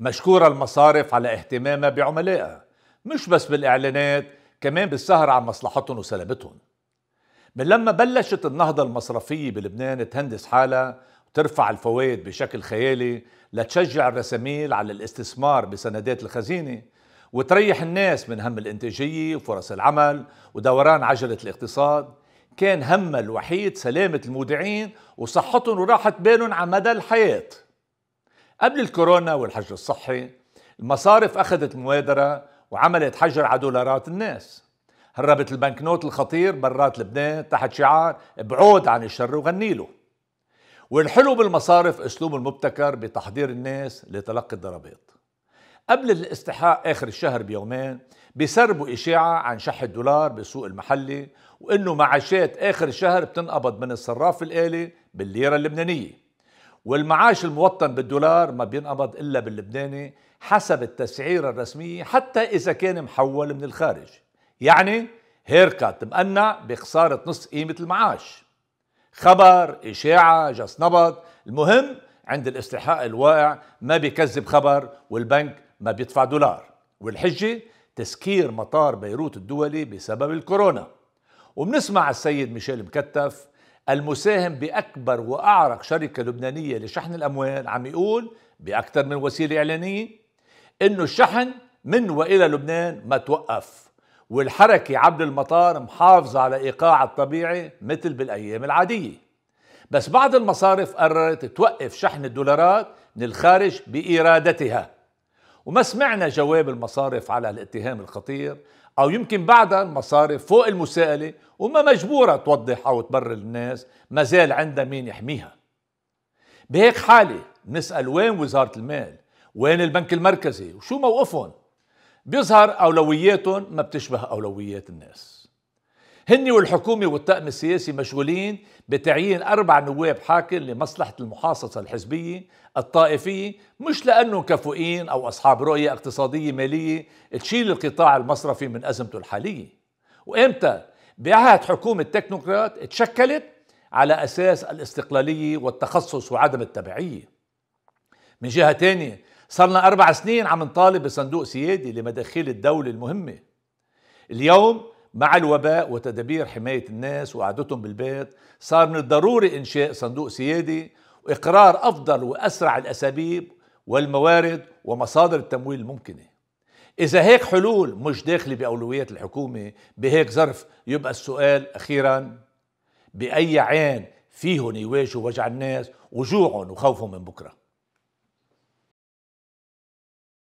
مشكورة المصارف على اهتمامها بعملائها مش بس بالإعلانات كمان بالسهر عن مصلحتهم وسلامتهم من لما بلشت النهضة المصرفية بلبنان تهندس حالها وترفع الفوائد بشكل خيالي لتشجع الرساميل على الاستثمار بسندات الخزينة وتريح الناس من هم الانتاجية وفرص العمل ودوران عجلة الاقتصاد كان همها الوحيد سلامة المودعين وصحتهم وراحة بالهم على مدى الحياة قبل الكورونا والحجر الصحي المصارف أخذت مبادرة وعملت حجر على دولارات الناس هربت البنكنوت الخطير برات لبنان تحت شعار بعود عن الشر وغني له والحلو بالمصارف اسلوب المبتكر بتحضير الناس لتلقي الضربات قبل الاستحقاق اخر الشهر بيومين بيسربوا اشاعه عن شح الدولار بالسوق المحلي وانه معاشات اخر الشهر بتنقبض من الصراف الالي بالليره اللبنانيه والمعاش الموطن بالدولار ما بينقبض إلا باللبناني حسب التسعيرة الرسمية حتى إذا كان محول من الخارج يعني هيركات مقنع بخسارة نص قيمة المعاش خبر إشاعة جس نبض المهم عند الاستحقاق الواقع ما بيكذب خبر والبنك ما بيدفع دولار والحجة تسكير مطار بيروت الدولي بسبب الكورونا وبنسمع السيد ميشيل مكتف المساهم بأكبر وأعرق شركة لبنانية لشحن الأموال عم يقول بأكثر من وسيلة إعلانية إنه الشحن من وإلى لبنان ما توقف والحركة عبر المطار محافظة على إيقاع الطبيعي مثل بالأيام العادية بس بعض المصارف قررت توقف شحن الدولارات من الخارج بإرادتها وما سمعنا جواب المصارف على الاتهام الخطير أو يمكن بعدها المصارف فوق المساءلة وما مجبورة توضح أو تبرر للناس ما زال عندها مين يحميها بهيك حالة نسأل وين وزارة المال وين البنك المركزي وشو موقفهم بيظهر أولوياتهم ما بتشبه أولويات الناس هني والحكومة والطاقم السياسي مشغولين بتعيين أربع نواب حاكم لمصلحة المحاصصة الحزبية الطائفية مش لأنهم كفؤين أو أصحاب رؤية اقتصادية مالية تشيل القطاع المصرفي من أزمته الحالية وإمتى بعهد حكومة تكنوقراط تشكلت على أساس الاستقلالية والتخصص وعدم التبعية من جهة تانية صرنا أربع سنين عم نطالب بصندوق سيادي لمداخيل الدولة المهمة اليوم مع الوباء وتدابير حماية الناس وقعدتهم بالبيت صار من الضروري إنشاء صندوق سيادي وإقرار أفضل وأسرع الأساليب والموارد ومصادر التمويل الممكنه إذا هيك حلول مش داخلة بأولويات الحكومة بهيك ظرف يبقى السؤال أخيرا بأي عين فيهم يواجهوا وجع الناس وجوعهم وخوفهم من بكره